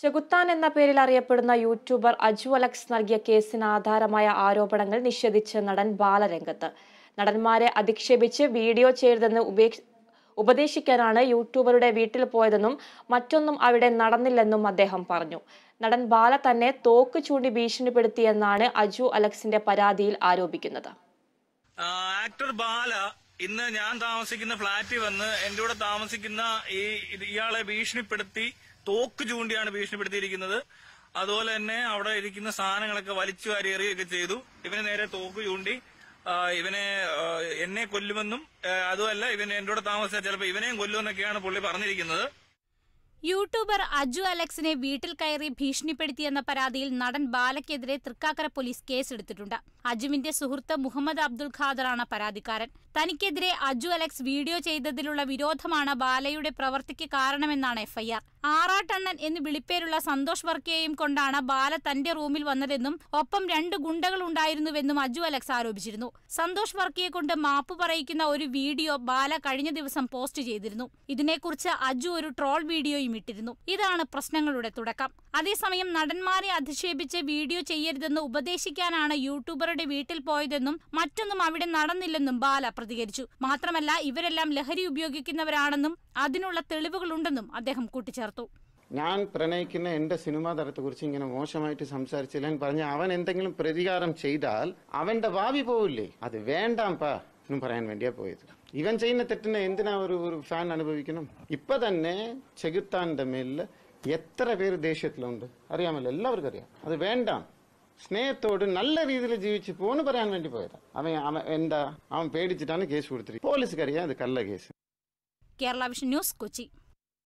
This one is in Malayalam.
ചെകുത്താൻ എന്ന പേരിൽ അറിയപ്പെടുന്ന യൂട്യൂബർ അജു അലക്സ് നൽകിയ കേസിന് ആധാരമായ ആരോപണങ്ങൾ നിഷേധിച്ച് നടൻ ബാലരംഗത്ത് നടന്മാരെ അധിക്ഷേപിച്ച് വീഡിയോ ചെയ്തെന്ന് ഉപദേശിക്കാനാണ് യൂട്യൂബറുടെ വീട്ടിൽ പോയതെന്നും മറ്റൊന്നും അവിടെ നടന്നില്ലെന്നും അദ്ദേഹം പറഞ്ഞു നടൻ ബാല തന്നെ തോക്ക് ചൂണ്ടി ഭീഷണിപ്പെടുത്തിയെന്നാണ് അജു അലക്സിന്റെ പരാതിയിൽ ആരോപിക്കുന്നത് ആക്ടർ ബാല ഇന്ന് ഞാൻ താമസിക്കുന്ന ഫ്ളാറ്റിൽ വന്ന് എന്റെ കൂടെ താമസിക്കുന്ന ഈ ഇയാളെ ഭീഷണിപ്പെടുത്തി തോക്ക് ചൂണ്ടിയാണ് ഭീഷണിപ്പെടുത്തിയിരിക്കുന്നത് അതുപോലെ തന്നെ അവിടെ ഇരിക്കുന്ന സാധനങ്ങളൊക്കെ വലിച്ചു വാരിയെറിയുകയൊക്കെ ചെയ്തു ഇവന് നേരെ തോക്ക് ചൂണ്ടി ഇവനെ എന്നെ കൊല്ലുമെന്നും അതുമല്ല ഇവൻ എന്റെ കൂടെ താമസിച്ചാൽ ചിലപ്പോൾ ഇവനെയും കൊല്ലുമെന്നൊക്കെയാണ് പുള്ളി പറഞ്ഞിരിക്കുന്നത് യൂട്യൂബർ അജു അലക്സിനെ വീട്ടിൽ കയറി ഭീഷണിപ്പെടുത്തിയെന്ന പരാതിയിൽ നടൻ ബാലയ്ക്കെതിരെ തൃക്കാക്കര പോലീസ് കേസെടുത്തിട്ടുണ്ട് അജുവിന്റെ സുഹൃത്ത് മുഹമ്മദ് അബ്ദുൽ ഖാദറാണ് പരാതിക്കാരൻ തനിക്കെതിരെ അജു അലക്സ് വീഡിയോ ചെയ്തതിലുള്ള വിരോധമാണ് ബാലയുടെ പ്രവൃത്തിക്ക് കാരണമെന്നാണ് എഫ്ഐആർ ആറാട്ടണ്ണൻ എന്ന് വിളിപ്പേരുള്ള സന്തോഷ് വർക്കിയെയും കൊണ്ടാണ് ബാല തന്റെ റൂമിൽ വന്നതെന്നും ഒപ്പം രണ്ട് ഗുണ്ടകൾ ഉണ്ടായിരുന്നുവെന്നും അജു അലക്സ് ആരോപിച്ചിരുന്നു സന്തോഷ് വർക്കിയെ കൊണ്ട് മാപ്പ് പറയിക്കുന്ന ഒരു വീഡിയോ ബാല കഴിഞ്ഞ ദിവസം പോസ്റ്റ് ചെയ്തിരുന്നു ഇതിനെക്കുറിച്ച് അജു ഒരു ട്രോൾ വീഡിയോയും ഇട്ടിരുന്നു ഇതാണ് പ്രശ്നങ്ങളുടെ തുടക്കം അതേസമയം നടന്മാരെ അധിക്ഷേപിച്ച് വീഡിയോ ചെയ്യരുതെന്ന് ഉപദേശിക്കാനാണ് യൂട്യൂബറുടെ വീട്ടിൽ പോയതെന്നും മറ്റൊന്നും അവിടെ നടന്നില്ലെന്നും ബാല പ്രതികരിച്ചു മാത്രമല്ല ഇവരെല്ലാം ലഹരി ഉപയോഗിക്കുന്നവരാണെന്നും അതിനുള്ള തെളിവുകളുണ്ടെന്നും അദ്ദേഹം കൂട്ടിച്ചേർത്തു ഞാൻ പ്രണയിക്കുന്ന എന്റെ സിനിമാ കുറിച്ച് ഇങ്ങനെ മോശമായിട്ട് സംസാരിച്ചില്ല എന്ന് പറഞ്ഞ് അവൻ എന്തെങ്കിലും പ്രതികാരം ചെയ്താൽ അവന്റെ ഭാവി പോവില്ലേ അത് പാ എന്നും പറയാൻ വേണ്ടിയാ പോയത് ഇവൻ ചെയ്യുന്ന തെറ്റിനെ എന്തിനാ ഒരു ഒരു ഫാൻ അനുഭവിക്കണം ഇപ്പൊ തന്നെ ചെകുത്താന്റെ മേലില് എത്ര പേര് ദേഷ്യത്തിലുണ്ട് അറിയാമല്ലോ എല്ലാവർക്കും അറിയാം അത് വേണ്ട സ്നേഹത്തോട് നല്ല രീതിയിൽ ജീവിച്ചു പോന്ന് പറയാൻ വേണ്ടി പോയതാ അവൻ അവൻ എന്താ അവൻ പേടിച്ചിട്ടാണ് കേസ് കൊടുത്തിരിക്കുന്നത് പോലീസുകാരിയാ അത് കള്ള case Kerala vision news Kochi